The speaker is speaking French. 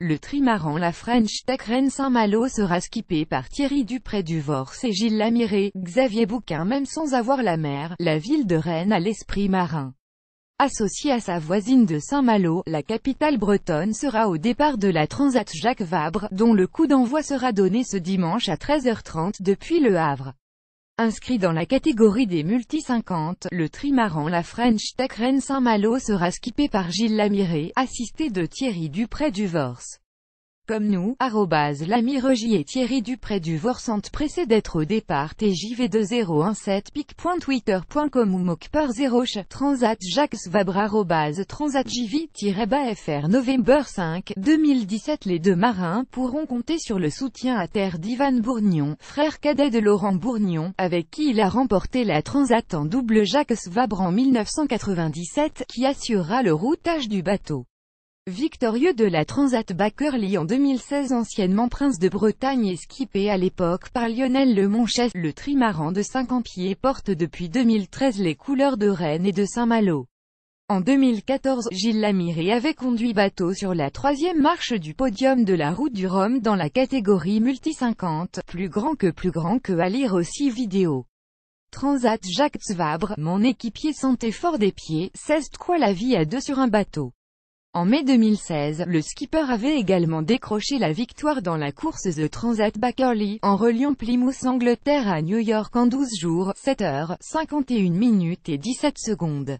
Le trimaran La French Tech Rennes Saint-Malo sera skippé par Thierry Dupré Vors et Gilles Lamiré, Xavier Bouquin même sans avoir la mer, la ville de Rennes a l'esprit marin. Associée à sa voisine de Saint-Malo, la capitale bretonne sera au départ de la Transat Jacques Vabre, dont le coup d'envoi sera donné ce dimanche à 13h30 depuis Le Havre. Inscrit dans la catégorie des multi-50, le trimaran La French Tech Saint-Malo sera skippé par Gilles Lamiré, assisté de Thierry Dupré-Duvors. Comme nous, l'ami Rogier et Thierry Dupré du Vorsante pressé d'être au départ TJV2017 pic.twitter.com ou twitter.com 0 transat jacques vabre transat jv-fr november 5 2017 Les deux marins pourront compter sur le soutien à terre d'Ivan Bourgnon, frère cadet de Laurent Bourgnon, avec qui il a remporté la transat en double jacques vabre en 1997, qui assurera le routage du bateau. Victorieux de la Transat Bakerly en 2016 anciennement prince de Bretagne et skippé à l'époque par Lionel Le Monchet, le trimaran de 50 pieds porte depuis 2013 les couleurs de Rennes et de Saint-Malo. En 2014, Gilles Lamiré avait conduit bateau sur la troisième marche du podium de la Route du Rhum dans la catégorie multi-50, plus grand que plus grand que à lire aussi vidéo. Transat Jacques Zwabre, mon équipier santé fort des pieds, c'est quoi la vie à deux sur un bateau. En mai 2016, le skipper avait également décroché la victoire dans la course The Transat Backerly, en reliant Plymouth Angleterre à New York en 12 jours, 7 heures, 51 minutes et 17 secondes.